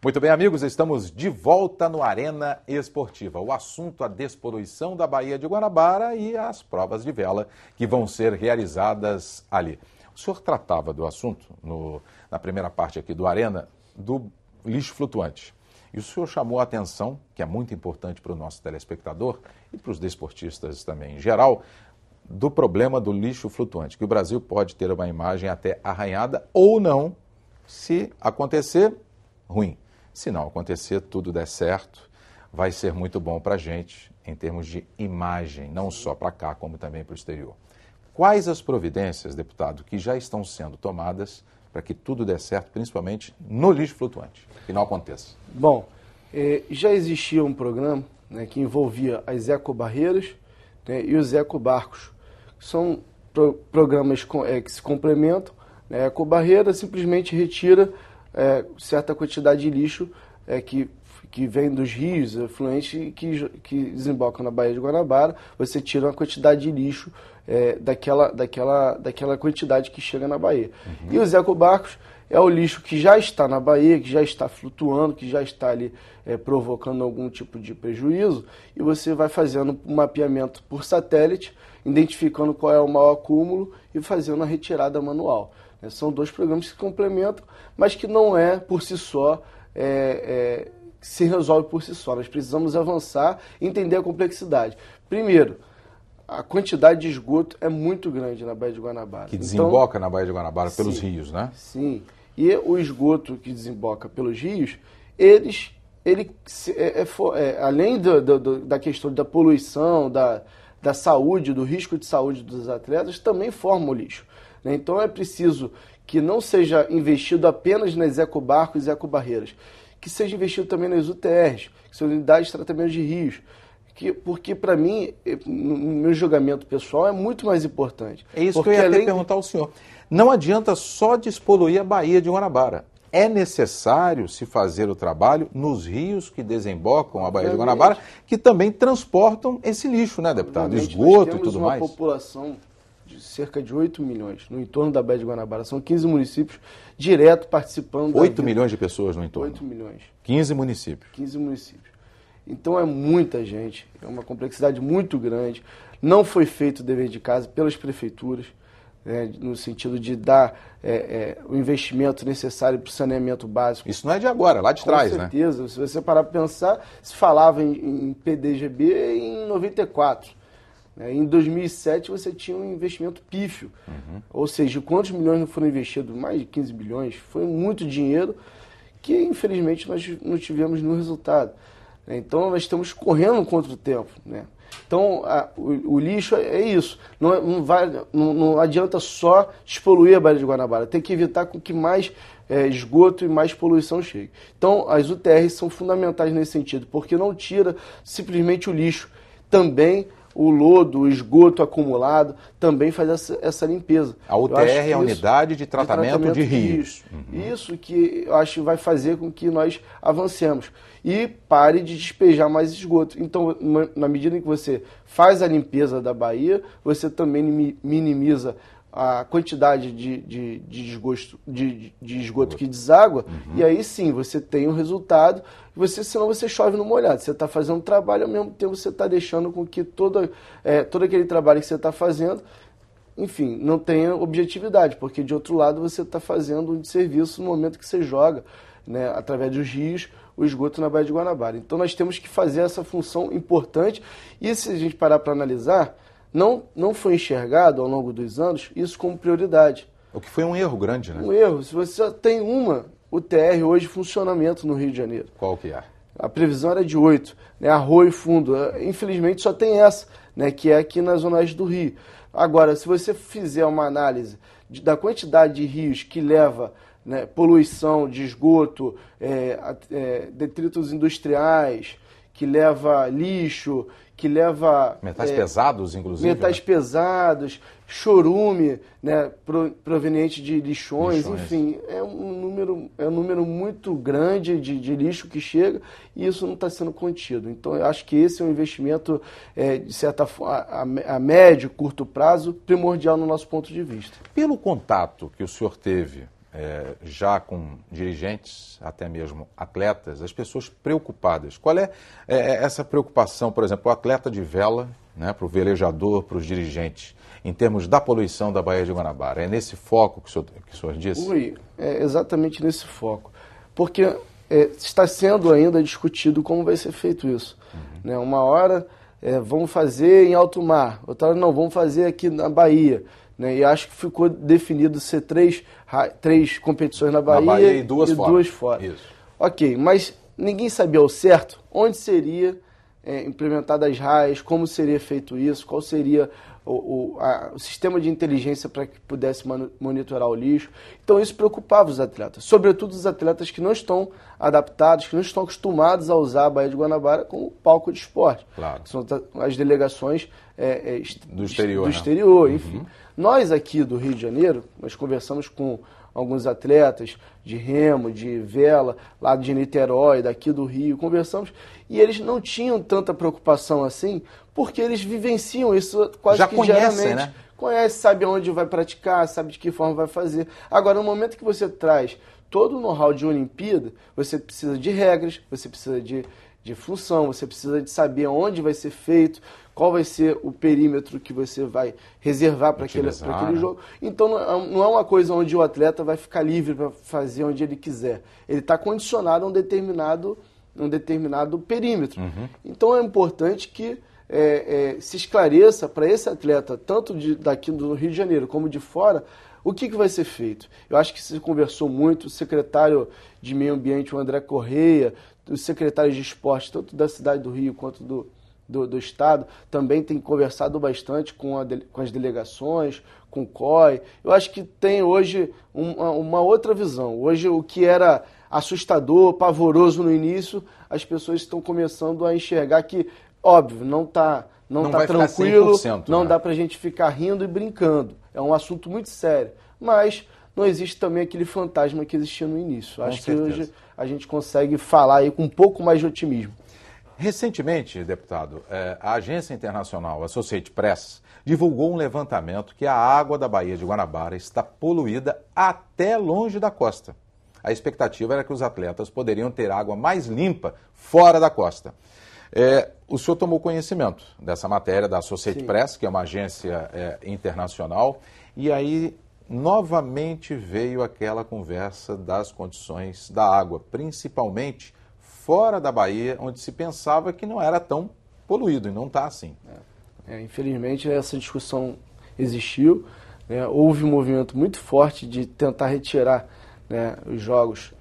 Muito bem, amigos, estamos de volta no Arena Esportiva. O assunto a despoluição da Baía de Guanabara e as provas de vela que vão ser realizadas ali. O senhor tratava do assunto, no, na primeira parte aqui do Arena, do lixo flutuante. E o senhor chamou a atenção, que é muito importante para o nosso telespectador e para os desportistas também em geral, do problema do lixo flutuante, que o Brasil pode ter uma imagem até arranhada ou não, se acontecer, ruim. Se não acontecer, tudo der certo, vai ser muito bom para a gente em termos de imagem, não só para cá, como também para o exterior. Quais as providências, deputado, que já estão sendo tomadas para que tudo dê certo, principalmente no lixo flutuante, que não aconteça? Bom, é, já existia um programa né, que envolvia as ecobarreiras né, e os ecobarcos. São programas é, que se complementam. Né, a ecobarreira simplesmente retira é, certa quantidade de lixo é, que, que vem dos rios afluentes que, que desembocam na Baía de Guanabara, você tira uma quantidade de lixo é, daquela, daquela, daquela quantidade que chega na Bahia. Uhum. E os ecobarcos é o lixo que já está na Bahia, que já está flutuando, que já está ali é, provocando algum tipo de prejuízo, e você vai fazendo um mapeamento por satélite, identificando qual é o maior acúmulo e fazendo a retirada manual. Né? São dois programas que se complementam, mas que não é por si só. É, é, se resolve por si só. Nós precisamos avançar e entender a complexidade. Primeiro, a quantidade de esgoto é muito grande na Baía de Guanabara. Que então, desemboca então, na Baía de Guanabara sim, pelos rios, né? Sim. E o esgoto que desemboca pelos rios, eles, ele, é, é, é além do, do, da questão da poluição, da, da saúde, do risco de saúde dos atletas, também forma o lixo. Né? Então é preciso que não seja investido apenas nas ecobarcos e ecobarreiras, que seja investido também nas UTRs, que são unidades de tratamento de rios, que, porque para mim, eh, no meu julgamento pessoal, é muito mais importante. É isso porque que eu ia além... perguntar ao senhor. Não adianta só despoluir a Baía de Guanabara. É necessário se fazer o trabalho nos rios que desembocam a Baía de Guanabara, que também transportam esse lixo, né, deputado? Obviamente, Esgoto e tudo mais. população cerca de 8 milhões no entorno da Baía de Guanabara. São 15 municípios direto participando. 8 milhões de pessoas no entorno? 8 milhões. 15 municípios? 15 municípios. Então é muita gente, é uma complexidade muito grande. Não foi feito o dever de casa pelas prefeituras, né, no sentido de dar é, é, o investimento necessário para o saneamento básico. Isso não é de agora, é lá de Com trás, certeza. né? Com certeza. Se você parar para pensar, se falava em, em PDGB em 94. Né? Em 2007 você tinha um investimento pífio, uhum. ou seja, quantos milhões não foram investidos? Mais de 15 bilhões. Foi muito dinheiro que infelizmente nós não tivemos no resultado. Né? Então nós estamos correndo contra o tempo. Né? Então a, o, o, lixo é, é isso. Não, não, vai, não, não, adianta só despoluir a Baía de Guanabara, tem que evitar com que mais é, esgoto e mais poluição chegue. Então as UTRs são fundamentais nesse sentido, porque não tira simplesmente o lixo. Também o lodo, o esgoto acumulado, também faz essa, essa limpeza. A UTR é a unidade de tratamento de, rios. De rios. Uhum. Isso que eu acho que vai fazer com que nós avancemos e pare de despejar mais esgoto. Então, na medida em que você faz a limpeza da Bahia, você também minimiza a quantidade de, de, de desgosto, de, de, esgoto que deságua, uhum. e aí sim você tem o um resultado, você, senão você chove no molhado. Você está fazendo um trabalho, ao mesmo tempo você está deixando com que todo, é, todo aquele trabalho que você está fazendo, enfim, não tenha objetividade, porque de outro lado você está fazendo um serviço no momento que você joga, né, através dos rios, o esgoto na Baía de Guanabara. Então nós temos que fazer essa função importante, e se a gente parar para analisar, não, não foi enxergado ao longo dos anos isso como prioridade. O que foi um erro grande, né? Um erro. Se você só tem uma UTR hoje em funcionamento no Rio de Janeiro. Qual que é? A previsão era de oito, né? Arroio Fundo. Infelizmente só tem essa, né? Que é aqui na Zona do Rio. Agora, se você fizer uma análise de, da quantidade de rios que leva né, poluição de esgoto, é, é, detritos industriais, que leva lixo, que leva. Metais é, pesados, inclusive. Né? Metais né? pesados, chorume, né, proveniente de lixões, lixões, enfim, é um número, é um número muito grande de, de lixo que chega e isso não está sendo contido. Então, eu acho que esse é um investimento, é, de certa forma, a, a médio, curto prazo, primordial no nosso ponto de vista. Pelo contato que o senhor teve é, já com dirigentes, até mesmo atletas, as pessoas preocupadas. Qual é, é, é essa preocupação, por exemplo, o atleta de vela, né, para o velejador, para os dirigentes, em termos da poluição da Baía de Guanabara? É nesse foco que o senhor, que o senhor disse? Ui, é exatamente nesse foco. Porque é, está sendo ainda discutido como vai ser feito isso. Uhum. Né? Uma hora é, vamos fazer em alto mar, outra hora não, vamos fazer aqui na Bahia. Né? E acho que ficou definido ser três, três competições na Bahia, na Bahia e duas e fora. Duas fora. Isso. Ok, mas ninguém sabia ao certo onde seria é, implementada as raias, como seria feito isso, qual seria o, o, a, o sistema de inteligência para que pudesse man, monitorar o lixo. Então isso preocupava os atletas, sobretudo os atletas que não estão adaptados, que não estão acostumados a usar a Baía de Guanabara como palco de esporte. Claro. São as delegações é, é do exterior. Do né? exterior né? enfim. Uhum. Nós aqui do Rio de Janeiro, nós conversamos com alguns atletas de remo, de vela, lá de Niterói, daqui do Rio, conversamos, e eles não tinham tanta preocupação assim, porque eles vivenciam isso quase Já que conhecem, diariamente. Né? Conhece, sabe onde vai praticar, sabe de que forma vai fazer. Agora, no momento que você traz todo o know-how de Olimpíada, você precisa de regras, você precisa de, de função, você precisa de saber onde vai ser feito, qual vai ser o perímetro que você vai reservar para aquele, aquele né? jogo. Então é não é uma coisa onde o atleta vai ficar livre para fazer onde ele quiser. Ele está condicionado a um determinado, um determinado perímetro. Uhum. Então é importante que é, é, se esclareça para esse atleta, tanto de, daqui do Rio de Janeiro como de fora, o que, que vai ser feito? Eu acho que se conversou muito, o secretário de Meio Ambiente, o André Correia, os secretários de esporte, tanto da cidade do Rio quanto do, do, do, Estado, também tem conversado bastante com, com, as delegações, com o COI. Eu acho que tem hoje uma, uma, outra visão. Hoje, o que era assustador, pavoroso no início, as pessoas estão começando a enxergar que, óbvio, não está não não tá tranquilo, não né? dá para a gente ficar rindo e brincando. É um assunto muito sério. Mas não existe também aquele fantasma que existia no início. Acho que hoje a gente consegue falar aí com um pouco mais de otimismo. Recentemente, deputado, é, a agência internacional Associated Press divulgou um levantamento que a água da Baía de Guanabara está poluída até longe da costa. A expectativa era que os atletas poderiam ter água mais limpa fora da costa. É, o senhor tomou conhecimento dessa matéria da Associated Sim. Press, que é uma agência é, internacional, e aí novamente veio aquela conversa das condições da água, principalmente fora da Bahia, onde se pensava que não era tão poluído, e não está assim. É. é, infelizmente, essa discussão existiu. Né? houve um movimento muito forte de tentar retirar né, os jogos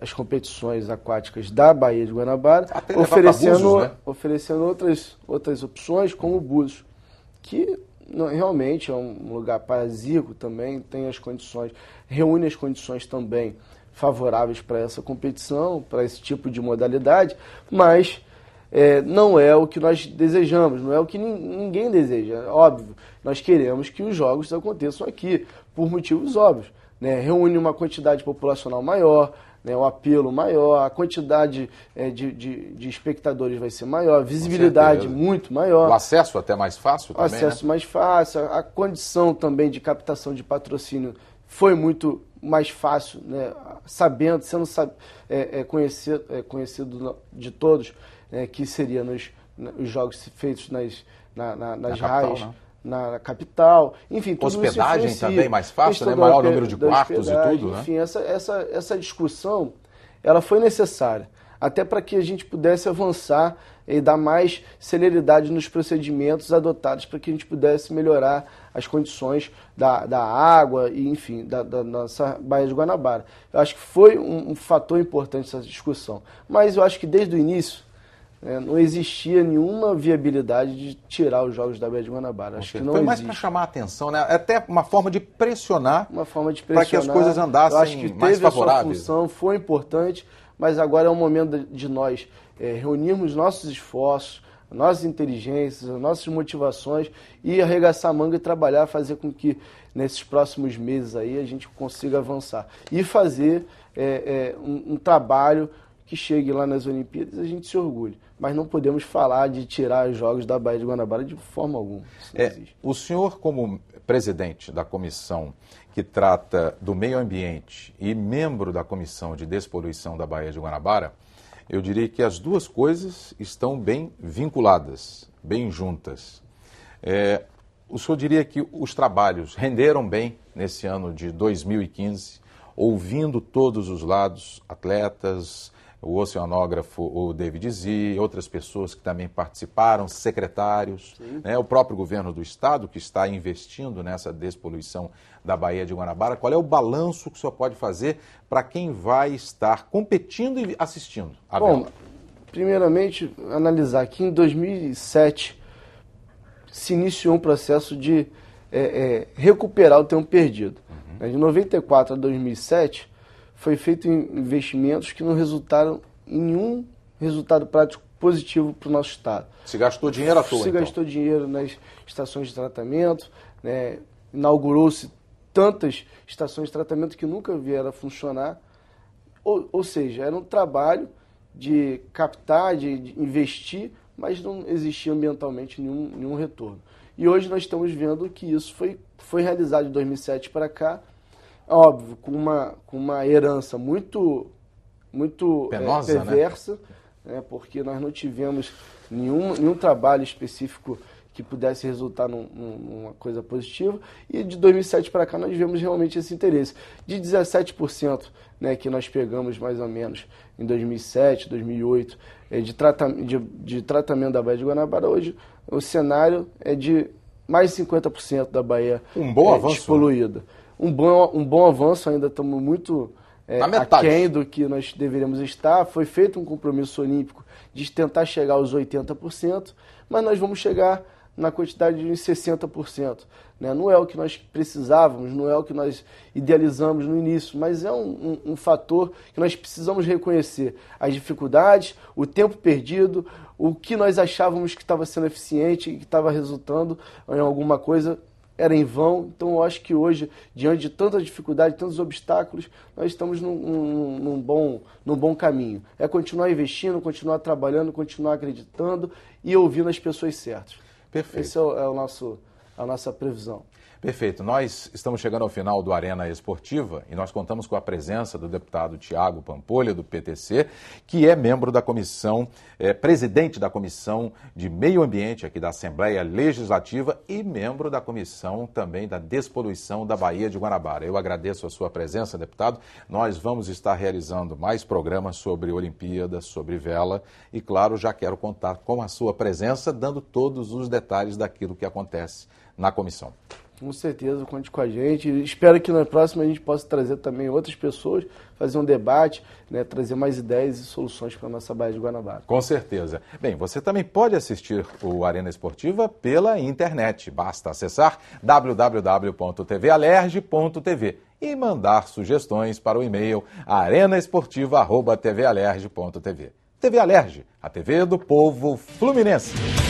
as competições aquáticas da Baía de Guanabara, oferecendo, né? oferecendo outras, outras opções, como o Búzios, que não, realmente é um lugar paradisíaco também, tem as condições, reúne as condições também favoráveis para essa competição, para esse tipo de modalidade, mas é, não é o que nós desejamos, não é o que ninguém deseja, óbvio. Nós queremos que os jogos aconteçam aqui, por motivos óbvios. Né? Reúne uma quantidade populacional maior, né, o apelo maior, a quantidade é, de, de, de, espectadores vai ser maior, a visibilidade muito maior. O acesso até mais fácil o também. acesso né? mais fácil, a, condição também de captação de patrocínio foi muito mais fácil, né, sabendo, sendo é, é, conhecido, é, conhecido de todos, é, que seria nos, nos jogos feitos nas, na, na, nas na raias. Capital, né? na capital, enfim, tudo Hospedagem isso também mais fácil, né? maior número de quartos e tudo, né? Enfim, essa, essa, essa discussão, ela foi necessária, até para que a gente pudesse avançar e dar mais celeridade nos procedimentos adotados para que a gente pudesse melhorar as condições da, da água e, enfim, da, da nossa Baía de Guanabara. Eu acho que foi um, um fator importante essa discussão. Mas eu acho que desde o início é, não existia nenhuma viabilidade de tirar os jogos da Bad de Guanabara. Acho que não Foi mais para chamar a atenção, né? É até uma forma de pressionar, uma forma de para que as coisas andassem Eu acho que mais teve favoráveis. A sua função foi importante, mas agora é o momento de nós é, reunirmos nossos esforços, nossas inteligências, nossas motivações e arregaçar a manga e trabalhar, fazer com que nesses próximos meses aí a gente consiga avançar e fazer é, é um, um trabalho que chegue lá nas Olimpíadas a gente se orgulhe. Mas não podemos falar de tirar os jogos da Baía de Guanabara de forma alguma. É, o senhor, como presidente da comissão que trata do meio ambiente e membro da comissão de despoluição da Baía de Guanabara, eu diria que as duas coisas estão bem vinculadas, bem juntas. É, o senhor diria que os trabalhos renderam bem nesse ano de 2015, ouvindo todos os lados, atletas, o oceanógrafo o David Zee, outras pessoas que também participaram, secretários, né, o próprio governo do estado que está investindo nessa despoluição da Baía de Guanabara. Qual é o balanço que o senhor pode fazer para quem vai estar competindo e assistindo? Abel? Bom, primeiramente, analisar que em 2007 se iniciou um processo de é, é, recuperar o tempo perdido. Uhum. Né, de 94 a 2007, foi feito em investimentos que não resultaram em nenhum resultado prático positivo para o nosso Estado. Se gastou dinheiro à toa, Se então. gastou dinheiro nas estações de tratamento, né? inaugurou-se tantas estações de tratamento que nunca vieram a funcionar. Ou, ou seja, era um trabalho de captar, de, de investir, mas não existia ambientalmente nenhum, nenhum retorno. E hoje nós estamos vendo que isso foi, foi realizado de 2007 para cá óbvio, com uma, com uma herança muito, muito é, Penosa, é, perversa, né? né? porque nós não tivemos nenhum, nenhum trabalho específico que pudesse resultar num, numa coisa positiva. E de 2007 para cá nós vemos realmente esse interesse. De 17% né, que nós pegamos mais ou menos em 2007, 2008, é, de, tratam, de, de tratamento da Baía de Guanabara, hoje o cenário é de mais 50% da Bahia um bom é, avanço, né? despoluída. Né? um bom, um bom avanço, ainda estamos muito é, aquém do que nós deveríamos estar. Foi feito um compromisso olímpico de tentar chegar aos 80%, mas nós vamos chegar na quantidade de 60%. Né? Não é o que nós precisávamos, não é o que nós idealizamos no início, mas é um, um, um fator que nós precisamos reconhecer. As dificuldades, o tempo perdido, o que nós achávamos que estava sendo eficiente e que estava resultando em alguma coisa era em vão. Então eu acho que hoje, diante de tanta dificuldade, tantos obstáculos, nós estamos num, num, num, bom, num bom caminho. É continuar investindo, continuar trabalhando, continuar acreditando e ouvindo as pessoas certas. Perfeito. Essa é, é o nosso, a nossa previsão. Perfeito. Nós estamos chegando ao final do Arena Esportiva e nós contamos com a presença do deputado Tiago Pampolha, do PTC, que é membro da comissão, é, presidente da Comissão de Meio Ambiente aqui da Assembleia Legislativa e membro da comissão também da Despoluição da Bahia de Guanabara. Eu agradeço a sua presença, deputado. Nós vamos estar realizando mais programas sobre Olimpíadas, sobre vela e, claro, já quero contar com a sua presença, dando todos os detalhes daquilo que acontece na comissão. Com certeza, conte com a gente. Espero que na próxima a gente possa trazer também outras pessoas, fazer um debate, né, trazer mais ideias e soluções para a nossa Baía de Guanabara. Com certeza. Bem, você também pode assistir o Arena Esportiva pela internet. Basta acessar www.tvalerge.tv e mandar sugestões para o e-mail arenaesportiva.tvalerge.tv. TV Alerge, a TV do povo fluminense.